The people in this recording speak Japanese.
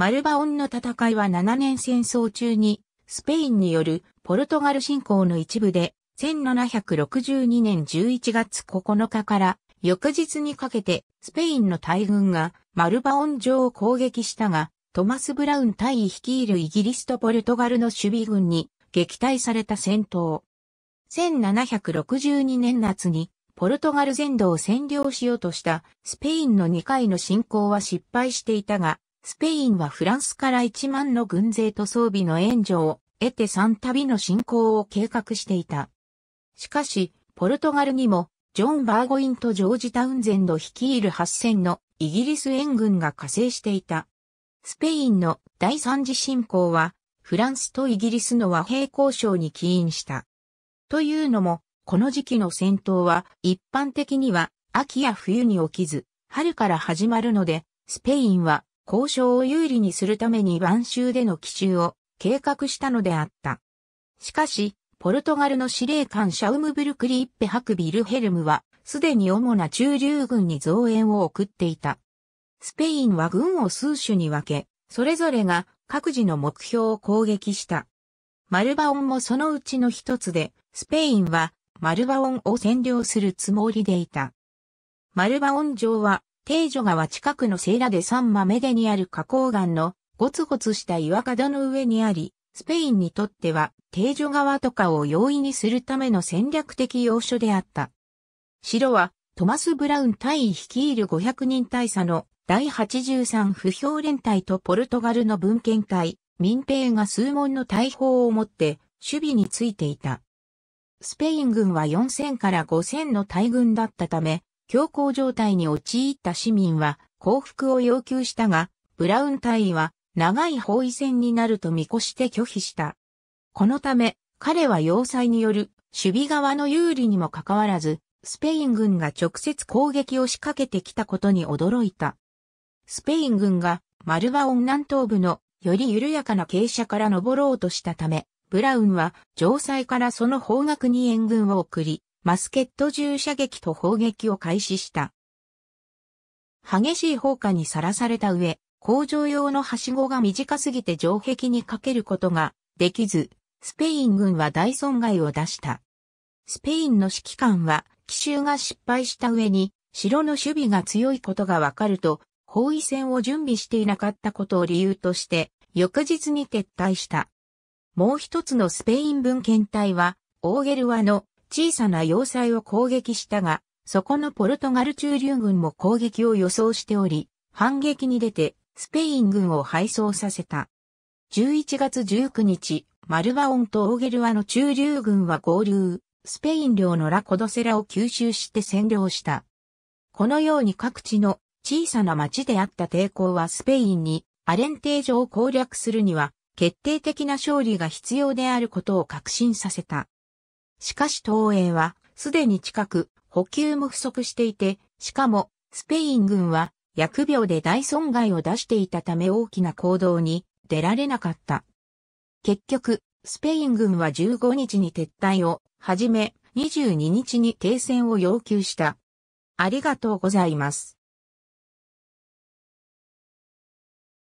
マルバオンの戦いは7年戦争中に、スペインによるポルトガル侵攻の一部で、1762年11月9日から翌日にかけてスペインの大軍がマルバオン城を攻撃したが、トマス・ブラウン大尉率いるイギリスとポルトガルの守備軍に撃退された戦闘。1762年夏にポルトガル全土を占領しようとしたスペインの2回の侵攻は失敗していたが、スペインはフランスから1万の軍勢と装備の援助を得て3旅の侵攻を計画していた。しかし、ポルトガルにも、ジョン・バーゴインとジョージ・タウンゼンド率いる8000のイギリス援軍が加勢していた。スペインの第三次侵攻は、フランスとイギリスの和平交渉に起因した。というのも、この時期の戦闘は一般的には秋や冬に起きず、春から始まるので、スペインは交渉を有利にするために晩州での奇襲を計画したのであった。しかし、ポルトガルの司令官シャウムブルクリッペ博ビルヘルムは、すでに主な中流軍に増援を送っていた。スペインは軍を数種に分け、それぞれが各自の目標を攻撃した。マルバオンもそのうちの一つで、スペインはマルバオンを占領するつもりでいた。マルバオン城は定女川近くのセイラでサンマメデにある花崗岩のゴツゴツした岩肌の上にあり、スペインにとっては定女川とかを容易にするための戦略的要所であった。城はトマス・ブラウン尉率いる500人大佐の第83不評連隊とポルトガルの文献隊、民兵が数門の大砲を持って守備についていた。スペイン軍は4000から5000の大軍だったため、強行状態に陥った市民は降伏を要求したが、ブラウン隊尉は長い包囲戦になると見越して拒否した。このため、彼は要塞による守備側の有利にもかかわらず、スペイン軍が直接攻撃を仕掛けてきたことに驚いた。スペイン軍がマルワオン南東部のより緩やかな傾斜から登ろうとしたため、ブラウンは城塞からその方角に援軍を送り、マスケット銃射撃と砲撃を開始した。激しい砲火にさらされた上、工場用のはしごが短すぎて城壁にかけることができず、スペイン軍は大損害を出した。スペインの指揮官は奇襲が失敗した上に、城の守備が強いことがわかると、包囲戦を準備していなかったことを理由として、翌日に撤退した。もう一つのスペイン文献隊は、オーゲルワの小さな要塞を攻撃したが、そこのポルトガル中流軍も攻撃を予想しており、反撃に出て、スペイン軍を敗走させた。11月19日、マルワオンとオーゲルワの中流軍は合流、スペイン領のラコドセラを吸収して占領した。このように各地の小さな町であった抵抗はスペインにアレンテージョを攻略するには決定的な勝利が必要であることを確信させた。しかし東映は、すでに近く、補給も不足していて、しかも、スペイン軍は、薬病で大損害を出していたため大きな行動に出られなかった。結局、スペイン軍は15日に撤退をはじめ、22日に停戦を要求した。ありがとうございます。